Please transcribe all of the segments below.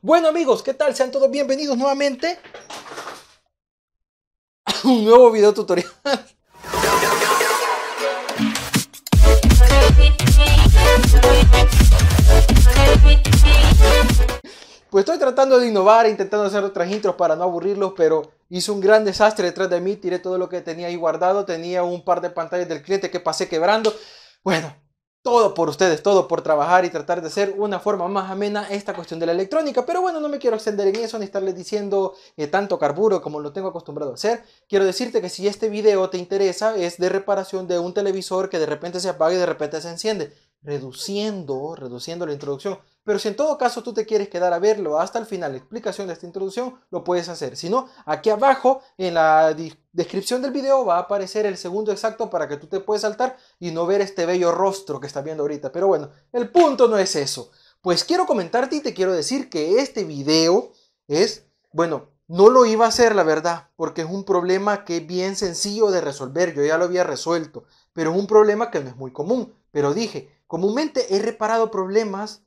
Bueno amigos, ¿qué tal? Sean todos bienvenidos nuevamente a un nuevo video tutorial. Pues estoy tratando de innovar, intentando hacer otras intros para no aburrirlos, pero hice un gran desastre detrás de mí, tiré todo lo que tenía ahí guardado, tenía un par de pantallas del cliente que pasé quebrando. Bueno, todo por ustedes, todo por trabajar y tratar de hacer una forma más amena esta cuestión de la electrónica. Pero bueno, no me quiero extender en eso ni estarles diciendo eh, tanto carburo como lo tengo acostumbrado a hacer. Quiero decirte que si este video te interesa es de reparación de un televisor que de repente se apaga y de repente se enciende, reduciendo, reduciendo la introducción. Pero si en todo caso tú te quieres quedar a verlo hasta el final, la explicación de esta introducción, lo puedes hacer. Si no, aquí abajo en la descripción del video va a aparecer el segundo exacto para que tú te puedas saltar y no ver este bello rostro que estás viendo ahorita. Pero bueno, el punto no es eso. Pues quiero comentarte y te quiero decir que este video es, bueno, no lo iba a hacer la verdad, porque es un problema que es bien sencillo de resolver. Yo ya lo había resuelto, pero es un problema que no es muy común. Pero dije, comúnmente he reparado problemas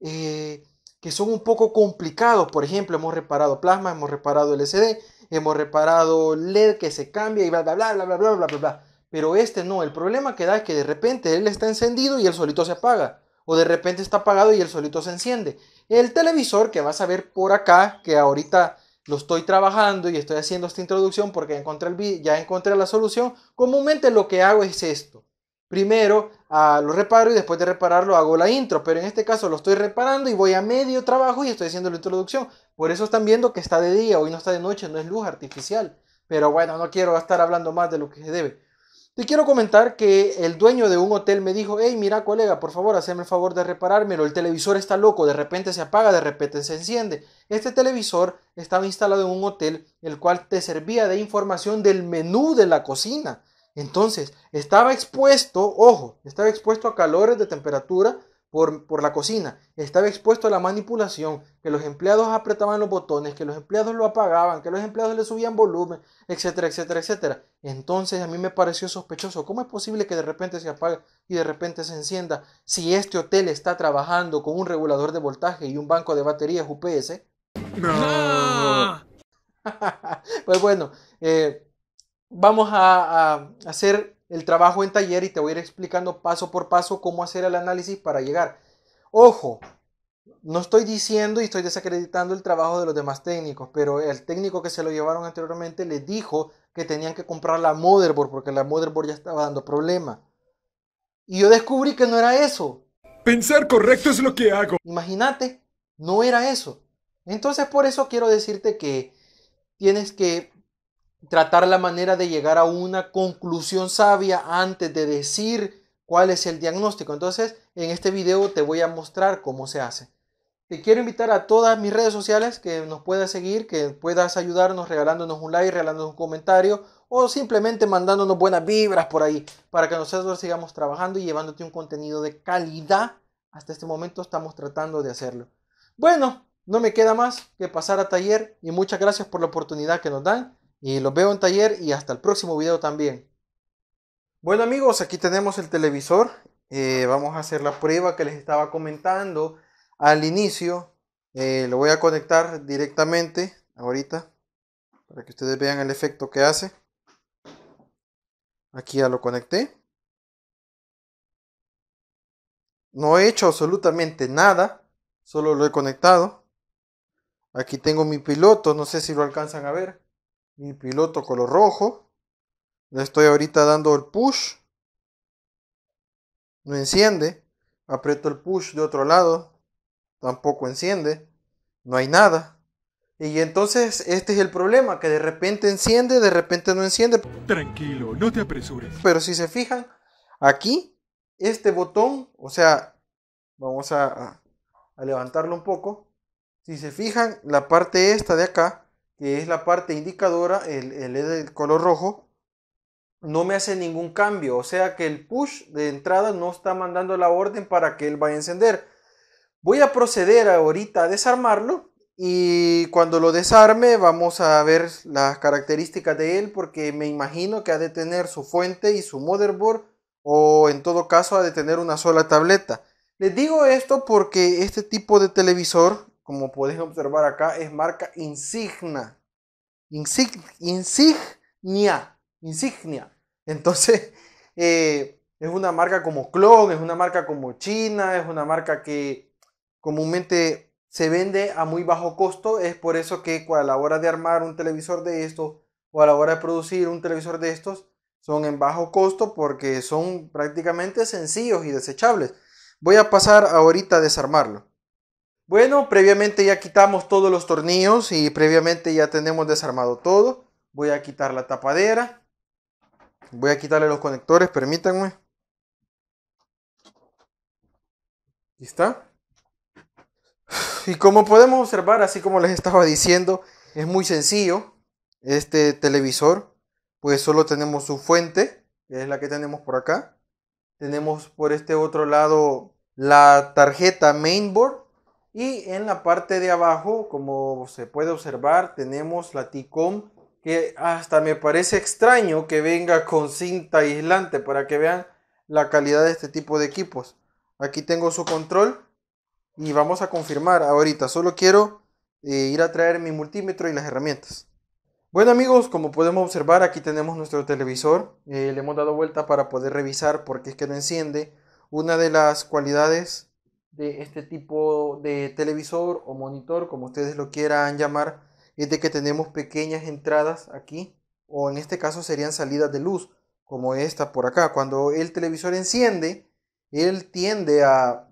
eh, que son un poco complicados. Por ejemplo, hemos reparado plasma, hemos reparado LCD, hemos reparado LED que se cambia y bla, bla, bla, bla, bla, bla, bla, bla, Pero este no, el problema que da es que de repente él e está encendido y el solito se apaga. O de repente está apagado y el solito se enciende. El televisor que vas a ver por acá, que ahorita lo estoy trabajando y estoy haciendo esta introducción porque encontré el, ya encontré la solución, comúnmente lo que hago es esto. Primero ah, lo reparo y después de repararlo hago la intro, pero en este caso lo estoy reparando y voy a medio trabajo y estoy haciendo la introducción. Por eso están viendo que está de día, hoy no está de noche, no es luz artificial. Pero bueno, no quiero estar hablando más de lo que se debe. Te quiero comentar que el dueño de un hotel me dijo, hey, mira colega, por favor, hazme el favor de reparármelo, el televisor está loco, de repente se apaga, de repente se enciende. Este televisor estaba instalado en un hotel, el cual te servía de información del menú de la cocina. Entonces, estaba expuesto, ojo, estaba expuesto a calores de temperatura por, la cocina. Estaba expuesto a la manipulación, que los empleados apretaban los botones, que los empleados lo apagaban, que los empleados le subían volumen, etcétera, etcétera, etcétera. Entonces a mí me pareció sospechoso. ¿Cómo es posible que de repente se apague y de repente se encienda si este hotel está trabajando con un regulador de voltaje y un banco de baterías UPS? pues bueno, eh, vamos a hacer el trabajo en taller y te voy a ir explicando paso por paso cómo hacer el análisis para llegar. Ojo, no estoy diciendo y estoy desacreditando el trabajo de los demás técnicos, pero el técnico que se lo llevaron anteriormente le dijo que tenían que comprar la motherboard porque la motherboard ya estaba dando problema. Y yo descubrí que no era eso. Pensar correcto es lo que hago. Imagínate, no era eso. Entonces por eso quiero decirte que tienes que tratar la manera de llegar a una conclusión sabia antes de decir cuál es el diagnóstico. Entonces, en este video te voy a mostrar cómo se hace. Te quiero invitar a todas mis redes sociales que nos puedas seguir, que puedas ayudarnos regalándonos un like, regalándonos un comentario o simplemente mandándonos buenas vibras por ahí para que nosotros sigamos trabajando y llevándote un contenido de calidad. Hasta este momento estamos tratando de hacerlo. Bueno, no me queda más que pasar a taller y muchas gracias por la oportunidad que nos dan. Y los veo en taller y hasta el próximo video también. Bueno amigos, aquí tenemos el televisor. Eh, vamos a hacer la prueba que les estaba comentando al inicio. Eh, lo voy a conectar directamente ahorita para que ustedes vean el efecto que hace. Aquí ya lo conecté. No he hecho absolutamente nada, solo lo he conectado. Aquí tengo mi piloto, no sé si lo alcanzan a ver mi piloto color rojo. Le estoy ahorita dando el push. No enciende. Aprieto el push de otro lado. Tampoco enciende. No hay nada. Y entonces este es el problema, que de repente enciende, de repente no enciende. Tranquilo, no te apresures. Pero si se fijan, aquí, este botón, o sea, vamos a, a levantarlo un poco. Si se fijan, la parte esta de acá, es la parte indicadora, el, el e color rojo, no me hace ningún cambio. O sea que el push de entrada no está mandando la orden para que él vaya a encender. Voy a proceder ahorita a desarmarlo y cuando lo desarme vamos a ver las características de él porque me imagino que ha de tener su fuente y su motherboard o en todo caso ha de tener una sola tableta. Les digo esto porque este tipo de televisor como puedes observar acá, es marca insignia. insignia. Insignia. Entonces, eh, es una marca como Clon, es una marca como China, es una marca que comúnmente se vende a muy bajo costo. Es por eso que a la hora de armar un televisor de estos o a la hora de producir un televisor de estos, son en bajo costo porque son prácticamente sencillos y desechables. Voy a pasar ahorita a desarmarlo. Bueno, previamente ya quitamos todos los tornillos y previamente ya tenemos desarmado todo. Voy a quitar la tapadera. Voy a quitarle los conectores, permítanme. Ahí está. Y como podemos observar, así como les estaba diciendo, es muy sencillo. Este televisor, pues solo tenemos su fuente, que es la que tenemos por acá. Tenemos por este otro lado la tarjeta mainboard y en la parte de abajo, como se puede observar, tenemos la TICOM que hasta me parece extraño que venga con cinta aislante para que vean la calidad de este tipo de equipos. Aquí tengo su control y vamos a confirmar ahorita. Solo quiero eh, ir a traer mi multímetro y las herramientas. Bueno amigos, como podemos observar aquí tenemos nuestro televisor. Eh, le hemos dado vuelta para poder revisar porque es que no enciende. Una de las cualidades de este tipo de televisor o monitor, como ustedes lo quieran llamar, es de que tenemos pequeñas entradas aquí, o en este caso serían salidas de luz, como esta por acá. Cuando el televisor enciende, él tiende a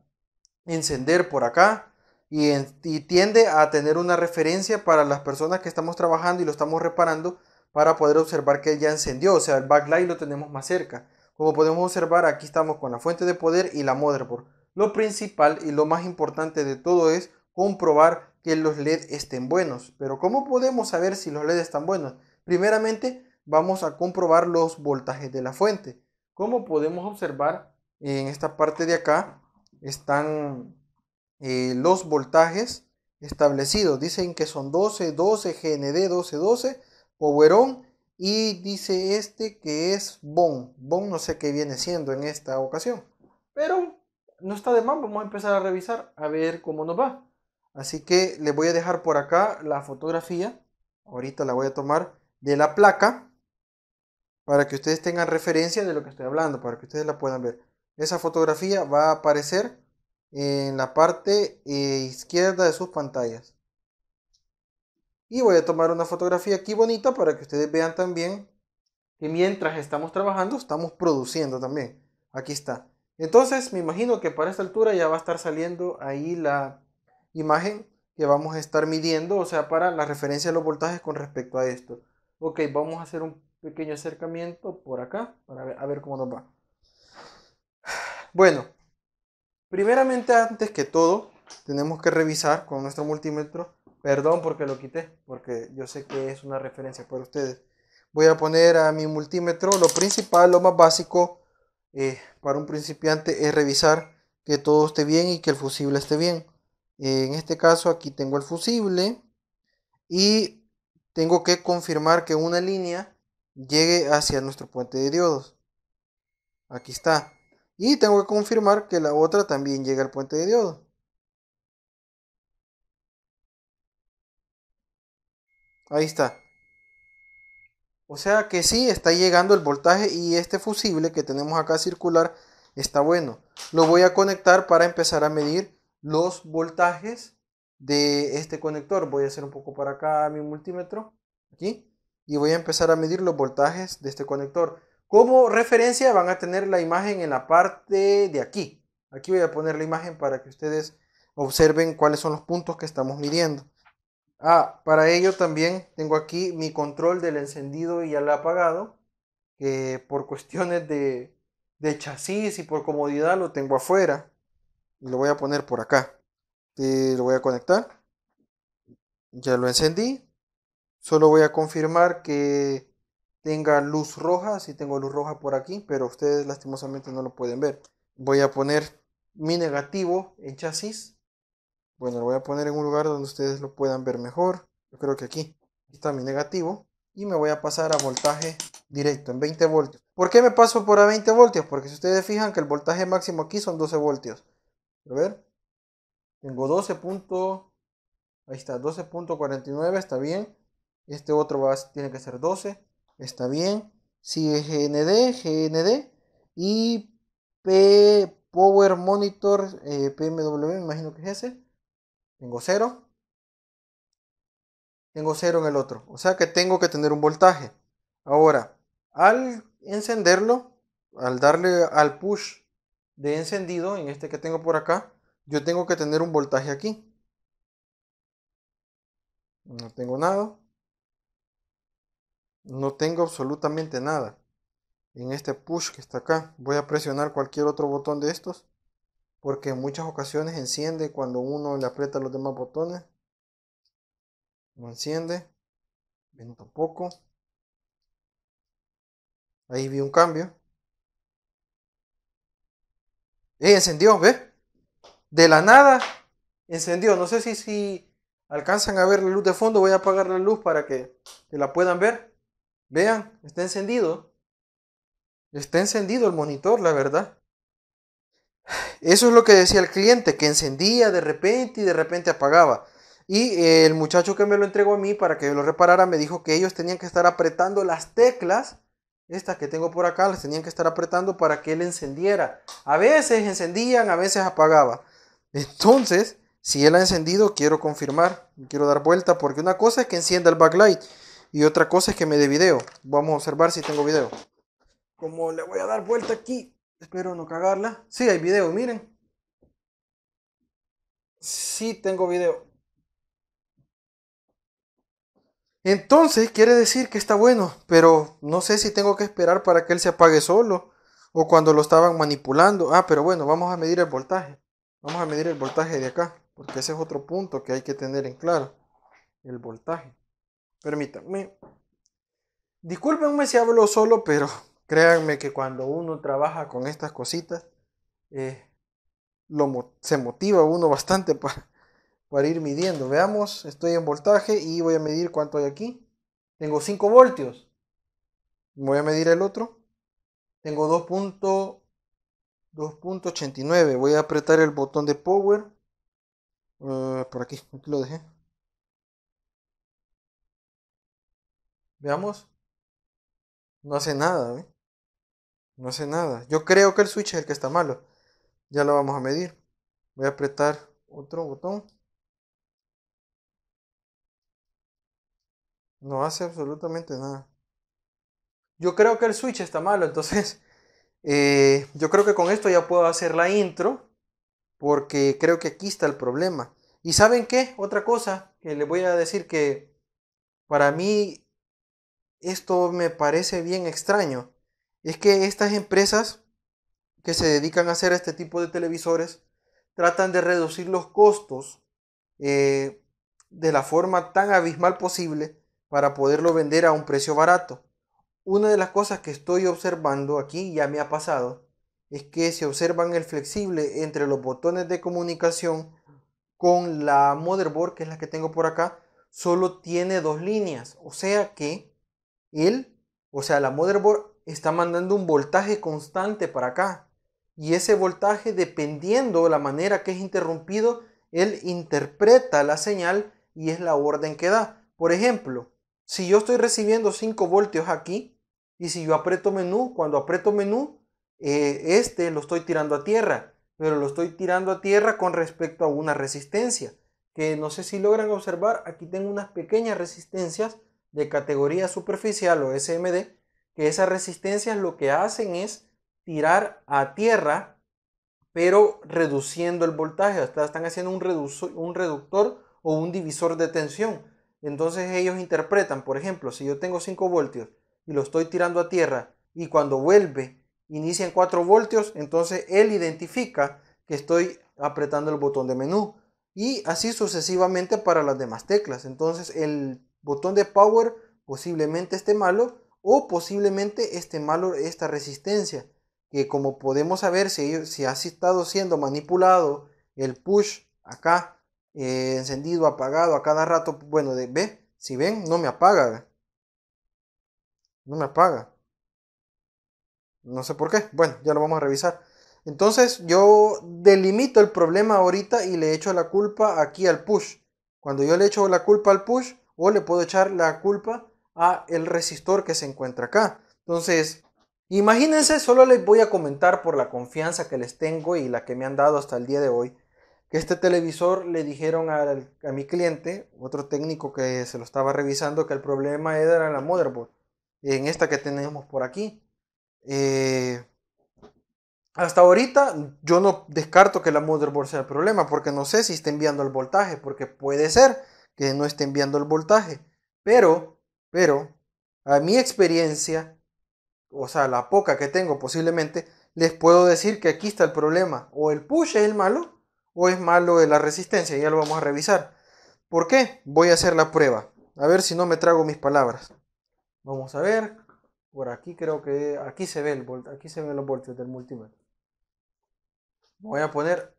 encender por acá y, tiende a tener una referencia para las personas que estamos trabajando y lo estamos reparando para poder observar que ya encendió, o sea, el backlight lo tenemos más cerca. Como podemos observar, aquí estamos con la fuente de poder y la motherboard. Lo principal y lo más importante de todo es comprobar que los LED estén buenos. Pero ¿cómo podemos saber si los LED están buenos? Primeramente vamos a comprobar los voltajes de la fuente. Como podemos observar en esta parte de acá están eh, los voltajes establecidos. Dicen que son 12, 12, GND, 12, 12, power y dice este que es BON. BON no sé qué viene siendo en esta ocasión. Pero no está de más, vamos a empezar a revisar a ver cómo nos va. Así que le voy a dejar por acá la fotografía, ahorita la voy a tomar de la placa para que ustedes tengan referencia de lo que estoy hablando, para que ustedes la puedan ver. Esa fotografía va a aparecer en la parte eh, izquierda de sus pantallas. Y voy a tomar una fotografía aquí bonita para que ustedes vean también que mientras estamos trabajando, estamos produciendo también. Aquí está. Entonces me imagino que para esta altura ya va a estar saliendo ahí la imagen que vamos a estar midiendo, o sea, para la referencia de los voltajes con respecto a esto. Ok, vamos a hacer un pequeño acercamiento por acá para ver, a ver cómo nos va. Bueno, primeramente antes que todo, tenemos que revisar con nuestro multímetro. Perdón porque lo quité, porque yo sé que es una referencia para ustedes. Voy a poner a mi multímetro lo principal, lo más básico, eh, para un principiante es revisar que todo esté bien y que el fusible esté bien. en este caso aquí tengo el fusible y tengo que confirmar que una línea llegue hacia nuestro puente de diodos. Aquí está. Y tengo que confirmar que la otra también llegue al puente de diodos. Ahí está. O sea que sí, está llegando el voltaje y este fusible que tenemos acá circular está bueno. Lo voy a conectar para empezar a medir los voltajes de este conector. Voy a hacer un poco para acá mi multímetro. Aquí. Y voy a empezar a medir los voltajes de este conector. Como referencia van a tener la imagen en la parte de aquí. Aquí voy a poner la imagen para que ustedes observen cuáles son los puntos que estamos midiendo. Ah, para ello también tengo aquí mi control del encendido y al apagado, que por cuestiones de, chasis y por comodidad lo tengo afuera. lo voy a poner por acá. lo voy a conectar. Ya lo encendí. Solo voy a confirmar que tenga luz roja. Si tengo luz roja por aquí, pero ustedes lastimosamente no lo pueden ver. Voy a poner mi negativo en chasis bueno, lo voy a poner en un lugar donde ustedes lo puedan ver mejor. Yo creo que aquí está mi negativo. Y me voy a pasar a voltaje directo en 20 voltios. ¿Por qué me paso por a 20 voltios? Porque si ustedes fijan que el voltaje máximo aquí son 12 voltios. A ver. Tengo 12. ahí está, 12.49, está bien. Este otro va, tiene que ser 12. Está bien. Sigue GND, GND. Y P Power Monitor eh, PMW, me imagino que es ese. Tengo cero, Tengo cero en el otro. O sea que tengo que tener un voltaje. Ahora, al encenderlo, al darle al push de encendido, en este que tengo por acá, yo tengo que tener un voltaje aquí. No tengo nada. No tengo absolutamente nada. En este push que está acá, voy a presionar cualquier otro botón de estos porque en muchas ocasiones enciende cuando uno le aprieta los demás botones. No enciende. Bien, tampoco. Ahí vi un cambio. ¡Eh, encendió! ¿Ves? De la nada encendió. No sé si, si alcanzan a ver la luz de fondo. Voy a apagar la luz para que la puedan ver. Vean, está encendido. Está encendido el monitor, la verdad. Eso es lo que decía el cliente, que encendía de repente y de repente apagaba. Y eh, el muchacho que me lo entregó a mí para que lo reparara me dijo que ellos tenían que estar apretando las teclas, estas que tengo por acá, las tenían que estar apretando para que él encendiera. A veces encendían, a veces apagaba. Entonces, si él ha encendido, quiero confirmar, quiero dar vuelta, porque una cosa es que encienda el backlight y otra cosa es que me dé video. Vamos a observar si tengo video. Como le voy a dar vuelta aquí, Espero no cagarla. Sí, hay video, miren. Sí, tengo video. Entonces quiere decir que está bueno, pero no sé si tengo que esperar para que él se apague solo o cuando lo estaban manipulando. Ah, pero bueno, vamos a medir el voltaje. Vamos a medir el voltaje de acá, porque ese es otro punto que hay que tener en claro. El voltaje. Permítanme. Discúlpenme si hablo solo, pero Créanme que cuando uno trabaja con estas cositas, eh, se motiva uno bastante para, ir midiendo. Veamos, estoy en voltaje y voy a medir cuánto hay aquí. Tengo 5 voltios. Voy a medir el otro. Tengo 2.89. Voy a apretar el botón de power. Eh, por aquí, aquí lo dejé. Veamos. No hace nada. ¿eh? No hace nada. Yo creo que el switch es el que está malo. Ya lo vamos a medir. Voy a apretar otro botón. No hace absolutamente nada. Yo creo que el switch está malo, entonces eh, yo creo que con esto ya puedo hacer la intro porque creo que aquí está el problema. ¿Y saben qué? Otra cosa que les voy a decir que para mí esto me parece bien extraño es que estas empresas que se dedican a hacer este tipo de televisores tratan de reducir los costos eh, de la forma tan abismal posible para poderlo vender a un precio barato. Una de las cosas que estoy observando aquí, ya me ha pasado, es que se observan el flexible entre los botones de comunicación con la motherboard, que es la que tengo por acá, solo tiene dos líneas. O sea que él, o sea, la motherboard está mandando un voltaje constante para acá. Y ese voltaje, dependiendo de la manera que es interrumpido, él interpreta la señal y es la orden que da. Por ejemplo, si yo estoy recibiendo 5 voltios aquí y si yo aprieto menú, cuando aprieto menú, eh, este lo estoy tirando a tierra, pero lo estoy tirando a tierra con respecto a una resistencia, que no sé si logran observar, aquí tengo unas pequeñas resistencias de categoría superficial o SMD que esas resistencias lo que hacen es tirar a tierra, pero reduciendo el voltaje. Están haciendo un, un reductor o un divisor de tensión. Entonces ellos interpretan, por ejemplo, si yo tengo 5 voltios y lo estoy tirando a tierra y cuando vuelve inicia en 4 voltios, entonces él identifica que estoy apretando el botón de menú y así sucesivamente para las demás teclas. Entonces el botón de power posiblemente esté malo o posiblemente este malo, esta resistencia, que como podemos saber, si, si estado siendo manipulado, el push acá, eh, encendido, apagado, a cada rato, bueno, de, ve, si ven, no me apaga, no me apaga. No sé por qué, bueno, ya lo vamos a revisar. Entonces yo delimito el problema ahorita y le echo la culpa aquí al push. Cuando yo le echo la culpa al push, o le puedo echar la culpa a el resistor que se encuentra acá. Entonces, imagínense, solo les voy a comentar por la confianza que les tengo y la que me han dado hasta el día de hoy, que este televisor le dijeron a mi cliente, otro técnico que se lo estaba revisando, que el problema era la motherboard, en esta que tenemos por aquí. Eh, hasta ahorita yo no descarto que la motherboard sea el problema, porque no sé si está enviando el voltaje, porque puede ser que no esté enviando el voltaje, pero pero a mi experiencia, o sea, la poca que tengo posiblemente, les puedo decir que aquí está el problema. O el push es el malo, o es malo la resistencia. Ya lo vamos a revisar. ¿Por qué? Voy a hacer la prueba. A ver si no me trago mis palabras. Vamos a ver. Por aquí creo que aquí se ve el aquí se ven los voltios del multímetro. Voy a poner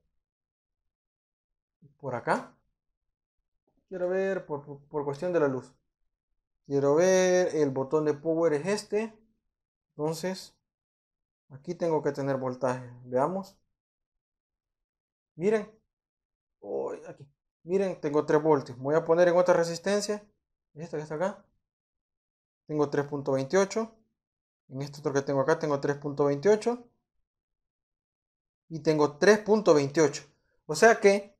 por acá. Quiero ver por cuestión de la luz quiero ver el botón de power es este entonces aquí tengo que tener voltaje veamos miren aquí. miren tengo 3 voltios voy a poner en otra resistencia esta que está acá tengo 3.28 en este otro que tengo acá tengo 3.28 y tengo 3.28 o sea que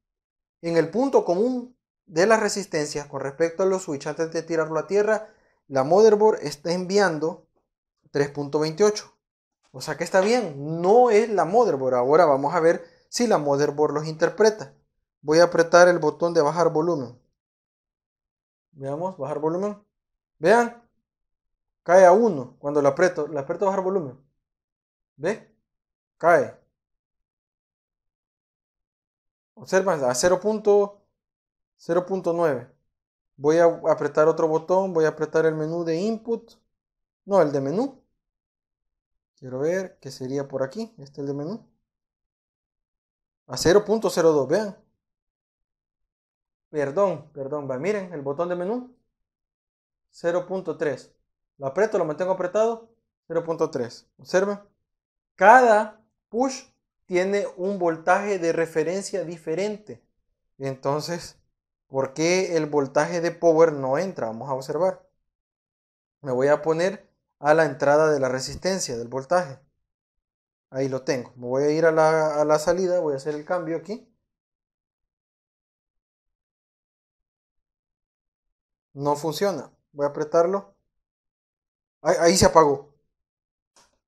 en el punto común de las resistencias con respecto a los switch antes de tirarlo a tierra, la motherboard está enviando 3.28. O sea que está bien, no es la motherboard. Ahora vamos a ver si la motherboard los interpreta. Voy a apretar el botón de bajar volumen. Veamos, bajar volumen. Vean, cae a 1 cuando la aprieto. La aprieto a bajar volumen. ¿Ve? Cae. Observan, a 0. 0.9. Voy a apretar otro botón, voy a apretar el menú de input. No, el de menú. Quiero ver qué sería por aquí. Este es el de menú. A 0.02, vean. Perdón, perdón, Miren, el botón de menú. 0.3. Lo aprieto, lo mantengo apretado. 0.3. Observen. Cada push tiene un voltaje de referencia diferente. Entonces, ¿Por qué el voltaje de power no entra? Vamos a observar. Me voy a poner a la entrada de la resistencia del voltaje. Ahí lo tengo. Me voy a ir a la, salida, voy a hacer el cambio aquí. No funciona. Voy a apretarlo. Ahí, ahí se apagó.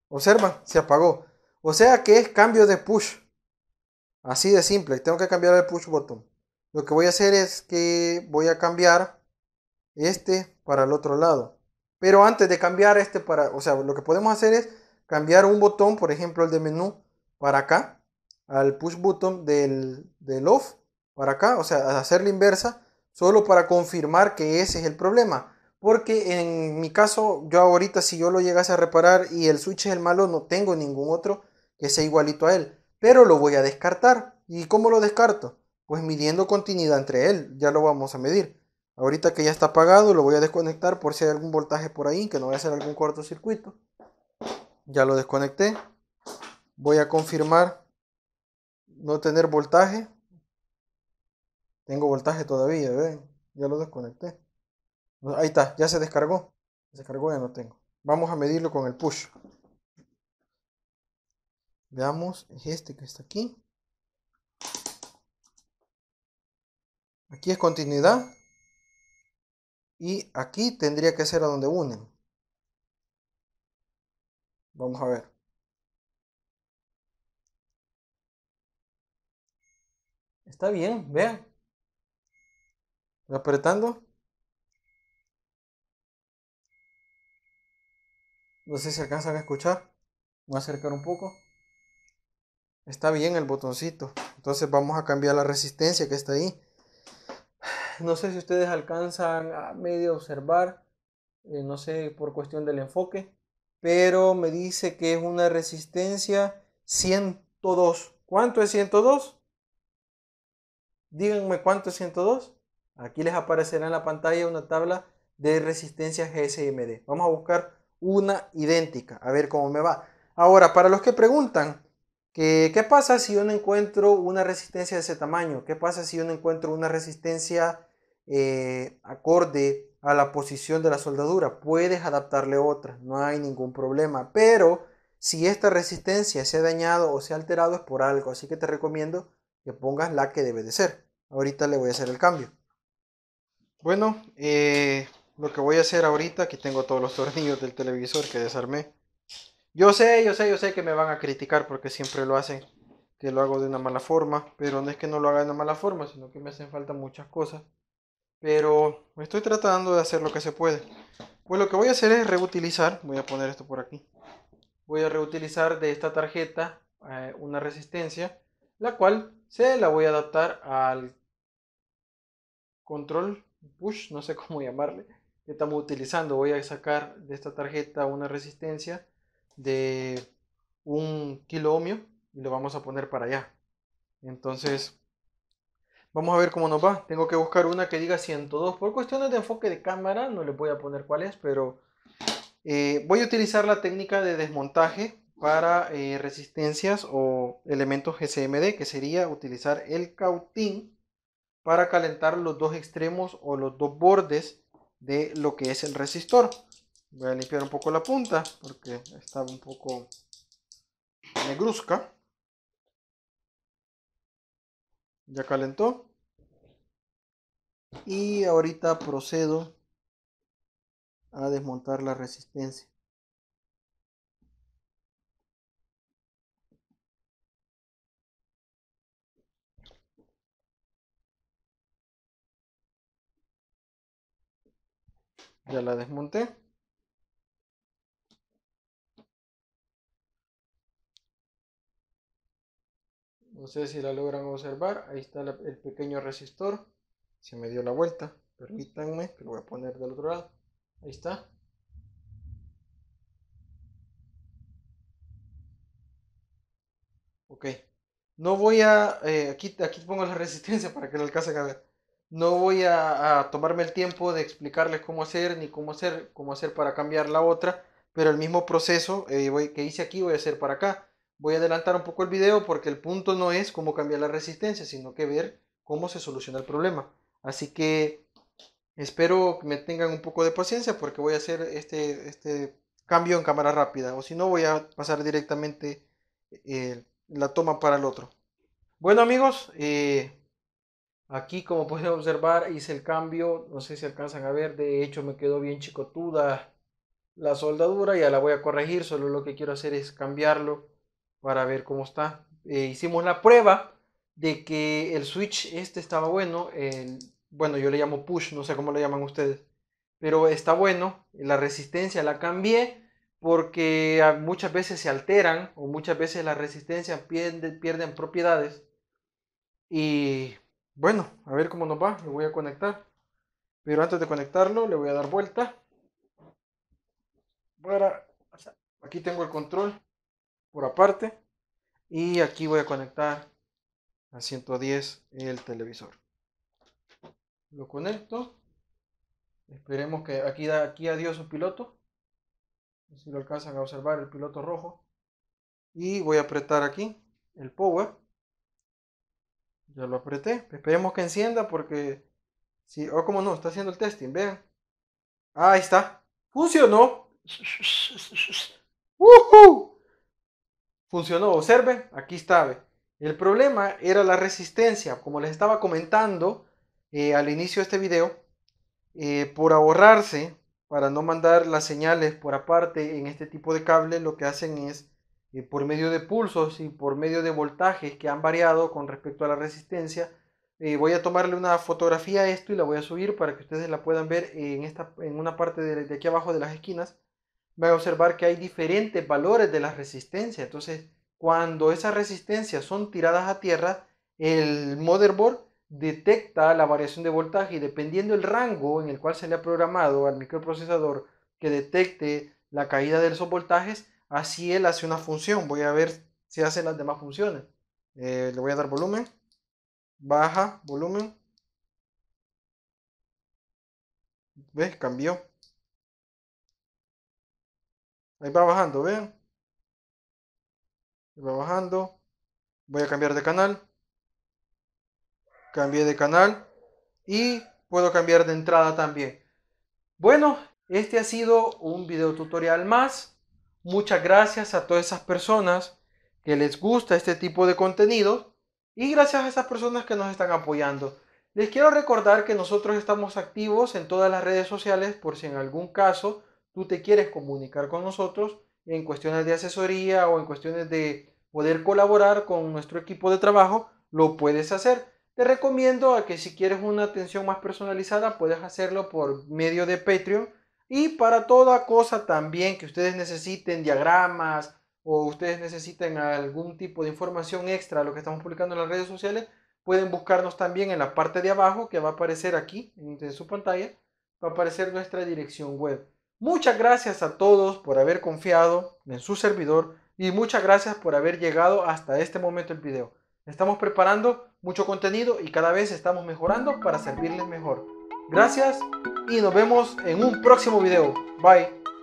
Observa, se apagó. O sea que es cambio de push. Así de simple. Tengo que cambiar el push button. Lo que voy a hacer es que voy a cambiar este para el otro lado. Pero antes de cambiar este para, o sea, lo que podemos hacer es cambiar un botón, por ejemplo el de menú, para acá, al push button del, del off, para acá, o sea, hacer la inversa, solo para confirmar que ese es el problema. Porque en mi caso, yo ahorita si yo lo llegase a reparar y el switch es el malo, no tengo ningún otro que sea igualito a él. Pero lo voy a descartar. ¿Y cómo lo descarto? pues midiendo continuidad entre él, ya lo vamos a medir. Ahorita que ya está apagado, lo voy a desconectar por si hay algún voltaje por ahí, que no voy a hacer algún cortocircuito. Ya lo desconecté. Voy a confirmar no tener voltaje. Tengo voltaje todavía, ¿ven? Ya lo desconecté. Ahí está, ya se descargó. Se descargó ya no tengo. Vamos a medirlo con el push. Veamos, es este que está aquí. Aquí es continuidad. Y aquí tendría que ser a donde unen. Vamos a ver. Está bien, vean. Apretando. No sé si alcanzan a escuchar. Voy a acercar un poco. Está bien el botoncito. Entonces vamos a cambiar la resistencia que está ahí no sé si ustedes alcanzan a medio observar, eh, no sé por cuestión del enfoque, pero me dice que es una resistencia 102. ¿Cuánto es 102? Díganme cuánto es 102. Aquí les aparecerá en la pantalla una tabla de resistencia GSMD. Vamos a buscar una idéntica, a ver cómo me va. Ahora, para los que preguntan, ¿qué pasa si yo no encuentro una resistencia de ese tamaño? ¿Qué pasa si yo no encuentro una resistencia eh, acorde a la posición de la soldadura. Puedes adaptarle otra, no hay ningún problema. Pero si esta resistencia se ha dañado o se ha alterado es por algo, así que te recomiendo que pongas la que debe de ser. Ahorita le voy a hacer el cambio. Bueno, eh, lo que voy a hacer ahorita, aquí tengo todos los tornillos del televisor que desarmé. Yo sé, yo sé, yo sé que me van a criticar porque siempre lo hacen, que lo hago de una mala forma, pero no es que no lo haga de una mala forma, sino que me hacen falta muchas cosas pero estoy tratando de hacer lo que se puede. Pues lo que voy a hacer es reutilizar, voy a poner esto por aquí, voy a reutilizar de esta tarjeta eh, una resistencia, la cual se la voy a adaptar al control push, no sé cómo llamarle, que estamos utilizando. Voy a sacar de esta tarjeta una resistencia de un kilo ohmio y lo vamos a poner para allá. Entonces Vamos a ver cómo nos va. Tengo que buscar una que diga 102. Por cuestiones de enfoque de cámara, no les voy a poner cuál es, pero eh, voy a utilizar la técnica de desmontaje para eh, resistencias o elementos GCMD, que sería utilizar el cautín para calentar los dos extremos o los dos bordes de lo que es el resistor. Voy a limpiar un poco la punta porque está un poco negruzca. Ya calentó. Y ahorita procedo a desmontar la resistencia. Ya la desmonté. No sé si la logran observar. Ahí está el pequeño resistor. Se me dio la vuelta. Permítanme que lo voy a poner del otro lado. Ahí está. Ok. No voy a... Eh, aquí, aquí pongo la resistencia para que lo alcancen a ver. No voy a, tomarme el tiempo de explicarles cómo hacer ni cómo hacer, cómo hacer para cambiar la otra. Pero el mismo proceso eh, que hice aquí voy a hacer para acá. Voy a adelantar un poco el video porque el punto no es cómo cambiar la resistencia, sino que ver cómo se soluciona el problema. Así que espero que me tengan un poco de paciencia porque voy a hacer este, este cambio en cámara rápida o si no voy a pasar directamente eh, la toma para el otro. Bueno amigos, eh, aquí como pueden observar hice el cambio, no sé si alcanzan a ver, de hecho me quedó bien chicotuda la soldadura, ya la voy a corregir, solo lo que quiero hacer es cambiarlo para ver cómo está. Eh, hicimos la prueba de que el switch este estaba bueno. bueno, yo le llamo push, no sé cómo lo llaman ustedes. Pero está bueno. La resistencia la cambié porque muchas veces se alteran o muchas veces la resistencia pierden, pierden propiedades. Y bueno, a ver cómo nos va. Lo voy a conectar. Pero antes de conectarlo le voy a dar vuelta. Para, aquí tengo el control por aparte. Y aquí voy a conectar a 110 el televisor. Lo conecto. Esperemos que aquí, da, aquí adiós su piloto. Si lo alcanzan a observar, el piloto rojo. Y voy a apretar aquí el power. Ya lo apreté. Esperemos que encienda porque... Si, o oh, como no, está haciendo el testing, vean. Ahí está. Funcionó. Uh funcionó. Observen, aquí está. El problema era la resistencia. Como les estaba comentando eh, al inicio de este video, eh, por ahorrarse, para no mandar las señales por aparte en este tipo de cable, lo que hacen es eh, por medio de pulsos y por medio de voltajes que han variado con respecto a la resistencia. voy a tomarle una fotografía a esto y la voy a subir para que ustedes la puedan ver en, esta, en una parte de aquí abajo de las esquinas van a observar que hay diferentes valores de las resistencias Entonces, cuando esas resistencias son tiradas a tierra, el motherboard detecta la variación de voltaje y dependiendo el rango en el cual se le ha programado al microprocesador que detecte la caída de esos voltajes, así él hace una función. Voy a ver si hacen las demás funciones. Eh, le voy a dar volumen, baja, volumen. ¿Ves? Cambió. Ahí va bajando, ¿ven? Ahí va bajando. Voy a cambiar de canal. Cambié de canal. Y puedo cambiar de entrada también. Bueno, este ha sido un video tutorial más. Muchas gracias a todas esas personas que les gusta este tipo de contenido. Y gracias a esas personas que nos están apoyando. Les quiero recordar que nosotros estamos activos en todas las redes sociales por si en algún caso tú te quieres comunicar con nosotros en cuestiones de asesoría o en cuestiones de poder colaborar con nuestro equipo de trabajo, lo puedes hacer. Te recomiendo a que si quieres una atención más personalizada, puedes hacerlo por medio de Patreon. Y para toda cosa también que ustedes necesiten diagramas o ustedes necesiten algún tipo de información extra a lo que estamos publicando en las redes sociales, pueden buscarnos también en la parte de abajo que va a aparecer aquí en su pantalla, va a aparecer nuestra dirección web. Muchas gracias a todos por haber confiado en su servidor y muchas gracias por haber llegado hasta este momento el video. Estamos preparando mucho contenido y cada vez estamos mejorando para servirles mejor. Gracias y nos vemos en un próximo video. Bye.